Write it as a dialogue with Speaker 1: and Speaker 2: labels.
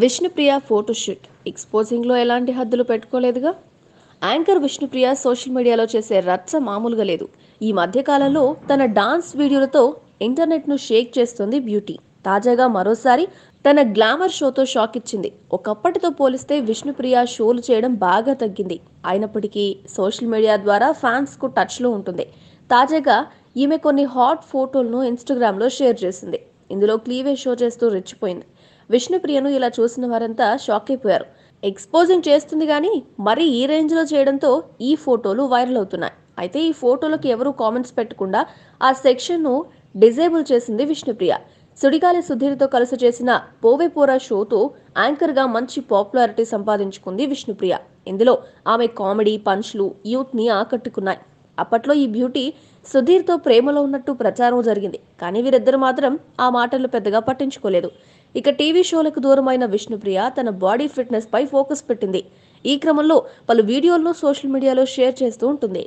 Speaker 1: Vishnupriya photoshoot ఎక్స్పోజింగ్లో ఎలాంటి హద్దులు పెట్టుకోలేదుగా anchor Vishnupriya social మీడియాలో చేసే రచ్చ మామూలుగా లేదు ఈ మధ్యకాలంలో తన డాన్స్ వీడియోలతో ఇంటర్నెట్ను షేక్ చేస్తుంది బ్యూటీ తాజాగా మరోసారి తన గ్లామర్ షోతో షాక్ ఇచ్చింది ఒకప్పటితో పోలిస్తే విష్ణుప్రియ షోలు చేయడం బాగా తగ్గింది అయినప్పటికీ సోషల్ మీడియా ద్వారా ఫ్యాన్స్కు టచ్లో ఉంటుంది తాజాగా ఈమె కొన్ని హాట్ ఫోటోలను ఇన్స్టాగ్రామ్లో షేర్ చేసింది ఇందులో క్లీవే షో చేస్తూ రెచ్చిపోయింది విష్ణుప్రియను ఇలా చూసిన వారంతా షాక్ అయిపోయారు ఎక్స్పోజింగ్ చేస్తుంది కానీ మరి ఈ రేంజ్లో చేయడంతో ఈ ఫోటోలు వైరల్ అవుతున్నాయి అయితే ఈ ఫోటోలకు ఎవరూ కామెంట్స్ పెట్టకుండా ఆ సెక్షన్ను డిజేబుల్ చేసింది విష్ణుప్రియ సుడిగాలి సుధీర్తో కలిసి చేసిన పోవేపోరా షోతో యాంకర్గా మంచి పాపులారిటీ సంపాదించుకుంది విష్ణుప్రియ ఇందులో ఆమె కామెడీ పంచ్లు యూత్ని ఆకట్టుకున్నాయి అప్పట్లో ఈ బ్యూటీ సుధీర్తో ప్రేమలో ఉన్నట్టు ప్రచారం జరిగింది కానీ వీరిద్దరు మాత్రం ఆ మాటలు పెద్దగా పట్టించుకోలేదు ఇక టీవీ షోలకు దూరమైన విష్ణుప్రియ తన బాడీ ఫిట్నెస్ పై ఫోకస్ పెట్టింది ఈ క్రమంలో పలు వీడియోలను సోషల్ మీడియాలో షేర్ చేస్తూ ఉంటుంది